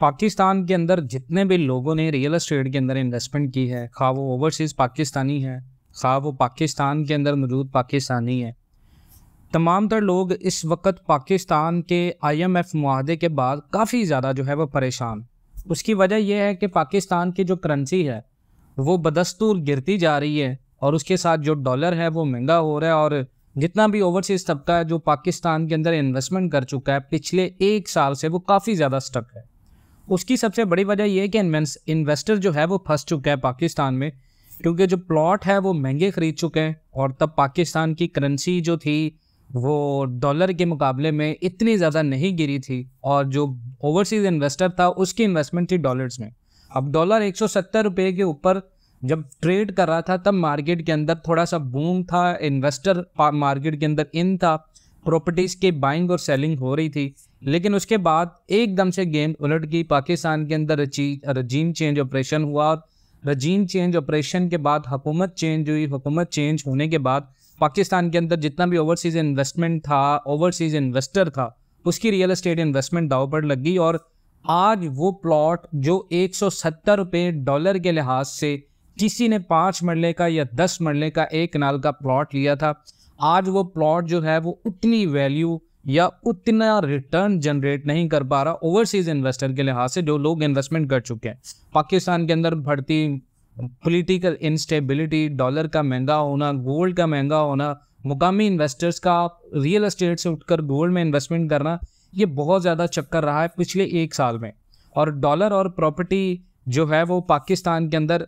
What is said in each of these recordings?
पाकिस्तान के अंदर जितने भी लोगों ने रियल इस्टेट के अंदर इन्वेस्टमेंट की है खा वो ओवरसीज़ पाकिस्तानी है खा वो पाकिस्तान के अंदर मौजूद पाकिस्तानी है तमाम तर लोग इस वक्त पाकिस्तान के आईएमएफ माहे के बाद काफ़ी ज़्यादा जो है वो परेशान उसकी वजह यह है कि पाकिस्तान की जो करेंसी है वो बदस्तूर गिरती जा रही है और उसके साथ जो डॉलर है वो महंगा हो रहा है और जितना भी ओवरसीज़ तबका है जो पाकिस्तान के अंदर इन्वेस्टमेंट कर चुका है पिछले एक साल से वो काफ़ी ज़्यादा स्टक है उसकी सबसे बड़ी वजह यह है कि इन्वेस्टर जो है वो फंस चुका है पाकिस्तान में क्योंकि जो प्लॉट है वो महंगे ख़रीद चुके हैं और तब पाकिस्तान की करेंसी जो थी वो डॉलर के मुकाबले में इतनी ज़्यादा नहीं गिरी थी और जो ओवरसीज़ इन्वेस्टर था उसकी इन्वेस्टमेंट थी डॉलर्स में अब डॉलर एक सौ के ऊपर जब ट्रेड कर रहा था तब मार्केट के अंदर थोड़ा सा बूम था इन्वेस्टर मार्केट के अंदर इन था प्रॉपर्टीज़ की बाइंग और सेलिंग हो रही थी लेकिन उसके बाद एकदम से गेंद उलट गई पाकिस्तान के अंदर रजीम चेंज ऑपरेशन हुआ और रजीम चेंज ऑपरेशन के बाद हुकूमत चेंज हुई हुकूमत चेंज होने के बाद पाकिस्तान के अंदर जितना भी ओवरसीज़ इन्वेस्टमेंट था ओवरसीज़ इन्वेस्टर था उसकी रियल इस्टेट इन्वेस्टमेंट दाव पर लगी और आज वो प्लॉट जो एक सौ डॉलर के लिहाज से किसी ने पाँच मरले का या दस मरले का एक कनाल का प्लॉट लिया था आज वो प्लॉट जो है वो उतनी वैल्यू या उतना रिटर्न जनरेट नहीं कर पा रहा ओवरसीज इन्वेस्टर के लिहाज से जो लोग इन्वेस्टमेंट कर चुके हैं पाकिस्तान के अंदर बढ़ती पॉलिटिकल इंस्टेबिलिटी डॉलर का महंगा होना गोल्ड का महंगा होना मुकामी इन्वेस्टर्स का रियल एस्टेट से उठकर गोल्ड में इन्वेस्टमेंट करना ये बहुत ज़्यादा चक्कर रहा है पिछले एक साल में और डॉलर और प्रॉपर्टी जो है वो पाकिस्तान के अंदर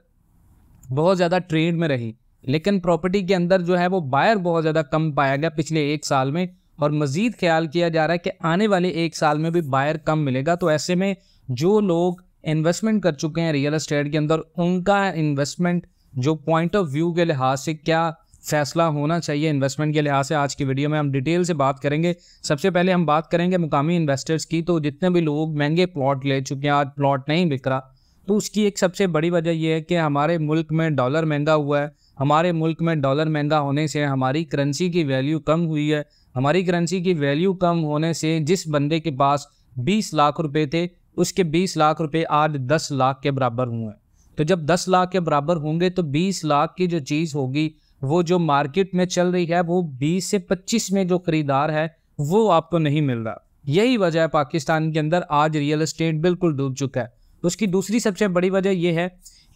बहुत ज़्यादा ट्रेड में रही लेकिन प्रॉपर्टी के अंदर जो है वो बायर बहुत ज़्यादा कम पाया गया पिछले एक साल में और मज़ीद ख्याल किया जा रहा है कि आने वाले एक साल में भी बायर कम मिलेगा तो ऐसे में जो लोग इन्वेस्टमेंट कर चुके हैं रियल इस्टेट के अंदर उनका इन्वेस्टमेंट जो पॉइंट ऑफ व्यू के लिहाज से क्या फैसला होना चाहिए इन्वेस्टमेंट के लिहाज से आज की वीडियो में हम डिटेल से बात करेंगे सबसे पहले हम बात करेंगे मुकामी इन्वेस्टर्स की तो जितने भी लोग महंगे प्लॉट ले चुके हैं आज प्लॉट नहीं बिक रहा तो उसकी एक सबसे बड़ी वजह यह है कि हमारे मुल्क में डॉलर महंगा हुआ है हमारे मुल्क में डॉलर महंगा होने से हमारी करेंसी की वैल्यू कम हुई है हमारी करेंसी की वैल्यू कम होने से जिस बंदे के पास बीस लाख रुपए थे उसके बीस लाख रुपए आज दस लाख के बराबर हुए तो जब दस लाख के बराबर होंगे तो बीस लाख की जो चीज़ होगी वो जो मार्केट में चल रही है वो बीस से पच्चीस में जो खरीदार है वो आपको नहीं मिल रहा यही वजह है पाकिस्तान के अंदर आज रियल इस्टेट बिल्कुल डूब चुका है उसकी दूसरी सबसे बड़ी वजह यह है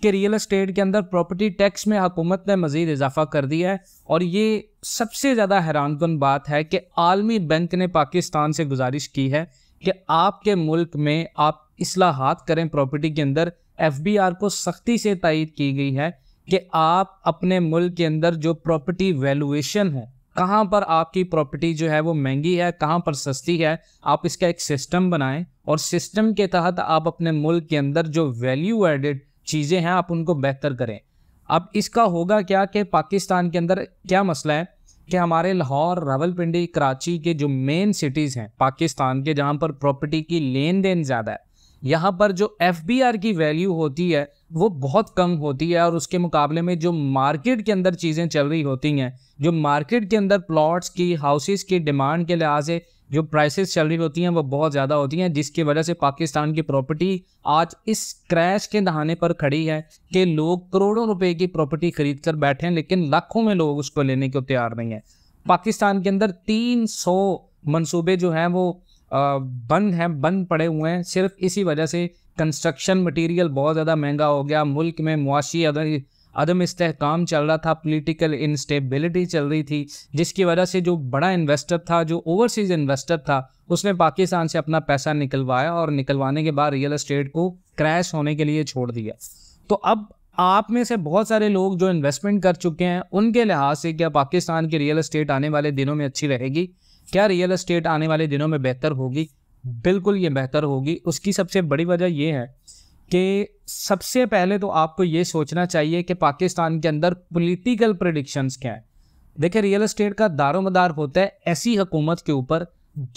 कि रियल इस्टेट के अंदर प्रॉपर्टी टैक्स में हुकूमत ने मज़ीद इजाफा कर दिया है और ये सबसे ज़्यादा हैरानकन बात है कि आलमी बैंक ने पाकिस्तान से गुजारिश की है कि आपके मुल्क में आप असलाहत करें प्रॉपर्टी के अंदर एफ बी आर को सख्ती से तयद की गई है कि आप अपने मुल्क के अंदर जो प्रॉपर्टी वैल्यूएशन है कहाँ पर आपकी प्रॉपर्टी जो है वो महंगी है कहाँ पर सस्ती है आप इसका एक सिस्टम बनाएं और सिस्टम के तहत आप अपने मुल्क के अंदर जो वैल्यू एडेड चीज़ें हैं आप उनको बेहतर करें अब इसका होगा क्या कि पाकिस्तान के अंदर क्या मसला है कि हमारे लाहौर रावलपिंडी कराची के जो मेन सिटीज़ हैं पाकिस्तान के जहाँ पर प्रॉपर्टी की लेन देन ज़्यादा है यहाँ पर जो एफ की वैल्यू होती है वो बहुत कम होती है और उसके मुकाबले में जो मार्केट के अंदर चीज़ें चल रही होती हैं जो मार्केट के अंदर प्लॉट्स की हाउसेस की डिमांड के लिहाज से जो प्राइसेस चल रही होती हैं वो बहुत ज़्यादा होती हैं जिसकी वजह से पाकिस्तान की प्रॉपर्टी आज इस क्रैश के दहाने पर खड़ी है कि लोग करोड़ों रुपए की प्रॉपर्टी खरीद कर बैठे हैं लेकिन लाखों में लोग उसको लेने को तैयार नहीं है पाकिस्तान के अंदर तीन सौ मनसूबे जो हैं वो बंद हैं बंद पड़े हुए हैं सिर्फ इसी वजह से कंस्ट्रक्शन मटेरियल बहुत ज़्यादा महंगा हो गया मुल्क में मुआशी अदम अदम इसकाम चल रहा था पॉलिटिकल इंस्टेबिलिटी चल रही थी जिसकी वजह से जो बड़ा इन्वेस्टर था जो ओवरसीज़ इन्वेस्टर था उसने पाकिस्तान से अपना पैसा निकलवाया और निकलवाने के बाद रियल इस्टेट को क्रैश होने के लिए छोड़ दिया तो अब आप में से बहुत सारे लोग जो इन्वेस्टमेंट कर चुके हैं उनके लिहाज से क्या पाकिस्तान की रियल इस्टेट आने वाले दिनों में अच्छी रहेगी क्या रियल एस्टेट आने वाले दिनों में बेहतर होगी बिल्कुल ये बेहतर होगी उसकी सबसे बड़ी वजह ये है कि सबसे पहले तो आपको ये सोचना चाहिए कि पाकिस्तान के अंदर पॉलिटिकल प्रडिक्शंस क्या है देखिए रियल एस्टेट का दारोमदार होता है ऐसी हुकूमत के ऊपर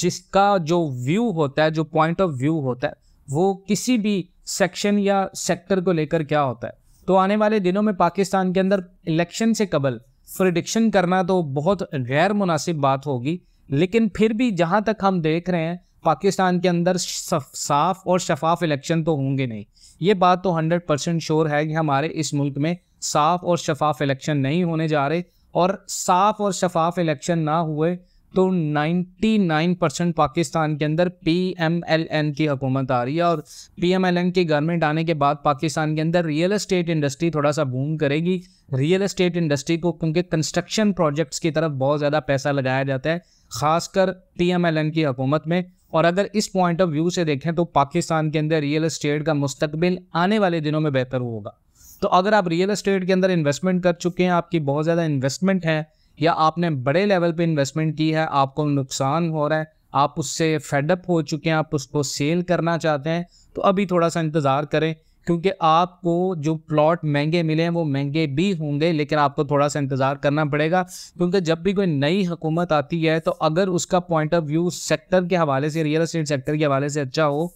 जिसका जो व्यू होता है जो पॉइंट ऑफ व्यू होता है वो किसी भी सेक्शन या सेक्टर को लेकर क्या होता है तो आने वाले दिनों में पाकिस्तान के अंदर इलेक्शन से कबल प्रडिक्शन करना तो बहुत गैर मुनासिब बात होगी लेकिन फिर भी जहाँ तक हम देख रहे हैं पाकिस्तान के अंदर साफ और शफाफ इलेक्शन तो होंगे नहीं ये बात तो हंड्रेड परसेंट श्योर है कि हमारे इस मुल्क में साफ और शफाफ इलेक्शन नहीं होने जा रहे और साफ और शफाफ इलेक्शन ना हुए तो 99 परसेंट पाकिस्तान के अंदर पी एम एल एन की हुकूमत आ रही है और पी एम एल एन की गवर्नमेंट आने के बाद पाकिस्तान के अंदर रियल इस्टेट इंडस्ट्री थोड़ा सा बूम करेगी रियल इस्टेट इंडस्ट्री को क्योंकि कंस्ट्रक्शन प्रोजेक्ट्स की तरफ बहुत ज़्यादा पैसा लगाया जाता है खासकर पी एम एल एन की हुकूमत में और अगर इस पॉइंट ऑफ व्यू से देखें तो पाकिस्तान के अंदर रियल इस्टेट का मुस्तबिल आने वाले दिनों में बेहतर होगा तो अगर आप रियल इस्टेट के अंदर इन्वेस्टमेंट कर चुके हैं आपकी बहुत ज़्यादा इन्वेस्टमेंट है या आपने बड़े लेवल पे इन्वेस्टमेंट की है आपको नुकसान हो रहा है आप उससे फेडअप हो चुके हैं आप उसको सेल करना चाहते हैं तो अभी थोड़ा सा इंतज़ार करें क्योंकि आपको जो प्लॉट महंगे मिले हैं वो महंगे भी होंगे लेकिन आपको थोड़ा सा इंतज़ार करना पड़ेगा क्योंकि जब भी कोई नई हुकूमत आती है तो अगर उसका पॉइंट ऑफ व्यू सेक्टर के हवाले से रियल इस्टेट सेक्टर के हवाले से अच्छा हो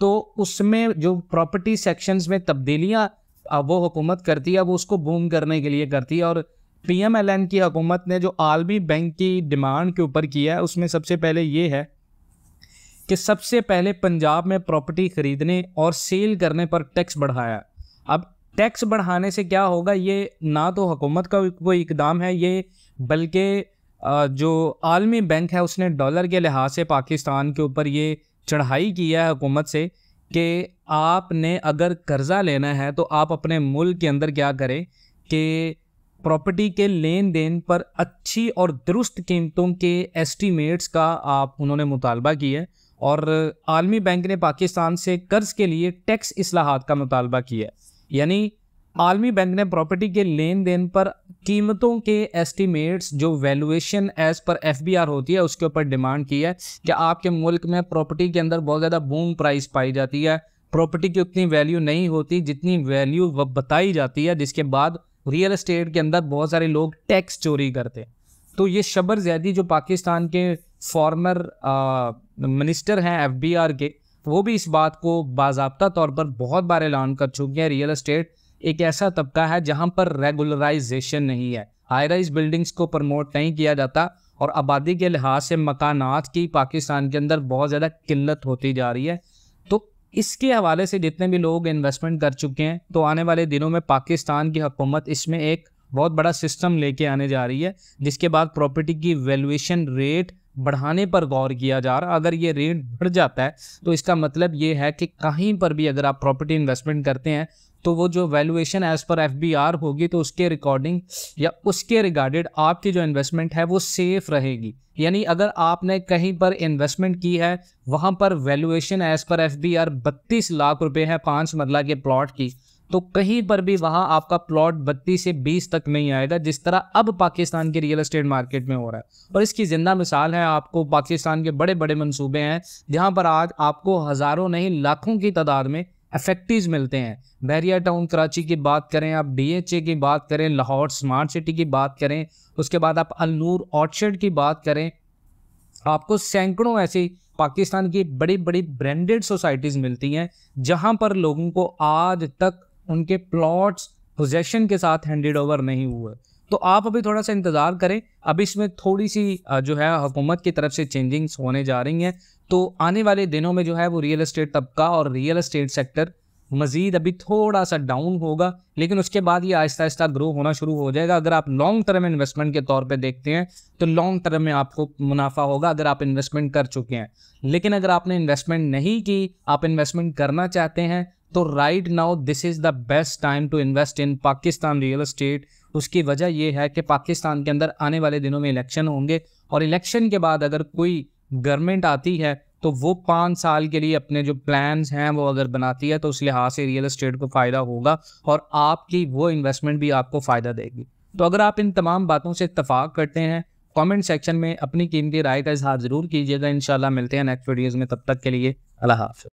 तो उसमें जो प्रॉपर्टी सेक्शंस में तब्दीलियाँ वो हुकूमत करती है वो उसको बूम करने के लिए करती है और पीएमएलएन की हुकूमत ने जो आलमी बैंक की डिमांड के ऊपर किया है उसमें सबसे पहले ये है कि सबसे पहले पंजाब में प्रॉपर्टी ख़रीदने और सेल करने पर टैक्स बढ़ाया अब टैक्स बढ़ाने से क्या होगा ये ना तो हुकूमत का कोई इकदाम है ये बल्कि जो आलमी बैंक है उसने डॉलर के लिहाज से पाकिस्तान के ऊपर ये चढ़ाई की है हुकूमत से कि आपने अगर कर्ज़ा लेना है तो आप अपने मुल्क के अंदर क्या करें कि प्रॉपर्टी के लेन देन पर अच्छी और दुरुस्त कीमतों के एस्टीमेट्स का आप उन्होंने मुतालबा किया और आलमी बैंक ने पाकिस्तान से कर्ज के लिए टैक्स असलाहत का मुतालबा किया यानी आलमी बैंक ने प्रॉपर्टी के लेन देन पर कीमतों के एस्टीमेट्स जो valuation as per F B R होती है उसके ऊपर डिमांड की है कि आपके मुल्क में प्रॉपर्टी के अंदर बहुत ज़्यादा बूम प्राइस पाई जाती है प्रॉपर्टी की उतनी वैल्यू नहीं होती जितनी वैल्यू वह बताई जाती है जिसके बाद रियल इस्टेट के अंदर बहुत सारे लोग टैक्स चोरी करते तो ये शबर जैदी जो पाकिस्तान के फॉर्मर मिनिस्टर हैं एफ के वो भी इस बात को बाबा तौर पर बहुत बार ऐलान कर चुके हैं रियल इस्टेट एक ऐसा तबका है जहाँ पर रेगुलराइजेशन नहीं है हाई राइज बिल्डिंग्स को प्रमोट नहीं किया जाता और आबादी के लिहाज से मकानात की पाकिस्तान के अंदर बहुत ज़्यादा किल्लत होती जा रही है इसके हवाले से जितने भी लोग इन्वेस्टमेंट कर चुके हैं तो आने वाले दिनों में पाकिस्तान की हकूमत इसमें एक बहुत बड़ा सिस्टम लेके आने जा रही है जिसके बाद प्रॉपर्टी की वैल्यूएशन रेट बढ़ाने पर गौर किया जा रहा अगर ये रेट बढ़ जाता है तो इसका मतलब ये है कि कहीं पर भी अगर आप प्रॉपर्टी इन्वेस्टमेंट करते हैं तो वो जो वैल्यूएशन एज पर एफ होगी तो उसके रिकॉर्डिंग या उसके रिगार्डेड आपकी जो इन्वेस्टमेंट है वो सेफ रहेगी यानी अगर आपने कहीं पर इन्वेस्टमेंट की है वहाँ पर valuation as per F B R बत्तीस लाख रुपए है पांच मरला के प्लॉट की तो कहीं पर भी वहाँ आपका प्लॉट बत्तीस से बीस तक नहीं आएगा जिस तरह अब पाकिस्तान के रियल एस्टेट मार्केट में हो रहा है और इसकी जिंदा मिसाल है आपको पाकिस्तान के बड़े बड़े मंसूबे हैं जहाँ पर आज आपको हज़ारों नहीं लाखों की तादाद में इफेक्टिव मिलते हैं बैरिया टाउन कराची की बात करें आप डीएचए की बात करें लाहौर स्मार्ट सिटी की बात करें उसके बाद आप अलनूर ऑर्चर्ड की बात करें आपको सैकड़ों ऐसी पाकिस्तान की बड़ी बड़ी ब्रांडेड सोसाइटीज़ मिलती हैं जहां पर लोगों को आज तक उनके प्लॉट्स पोजेशन के साथ हैंडेड ओवर नहीं हुए तो आप अभी थोड़ा सा इंतज़ार करें अब इसमें थोड़ी सी जो है हुकूमत की तरफ से चेंजिंग्स होने जा रही हैं तो आने वाले दिनों में जो है वो रियल इस्टेट तबका और रियल इस्टेट सेक्टर मज़ीद अभी थोड़ा सा डाउन होगा लेकिन उसके बाद ये आहिस्ता आहिस्ता ग्रो होना शुरू हो जाएगा अगर आप लॉन्ग टर्म इन्वेस्टमेंट के तौर पे देखते हैं तो लॉन्ग टर्म में आपको मुनाफा होगा अगर आप इन्वेस्टमेंट कर चुके हैं लेकिन अगर आपने इन्वेस्टमेंट नहीं की आप इन्वेस्टमेंट करना चाहते हैं तो right now this is the best time to invest in Pakistan real estate उसकी वजह यह है कि पाकिस्तान के अंदर आने वाले दिनों में इलेक्शन होंगे और इलेक्शन के बाद अगर कोई गवर्नमेंट आती है तो वो पाँच साल के लिए अपने जो प्लान्स हैं वो अगर बनाती है तो उस लिहाज से रियल इस्टेट को फ़ायदा होगा और आपकी वो इन्वेस्टमेंट भी आपको फ़ायदा देगी तो अगर आप इन तमाम बातों से इतफाक़ करते हैं कमेंट सेक्शन में अपनी कीमती राय का इजहार ज़रूर कीजिएगा इन मिलते हैं नेक्स्ट वीडियोज़ में तब तक के लिए अल्लाह हाफ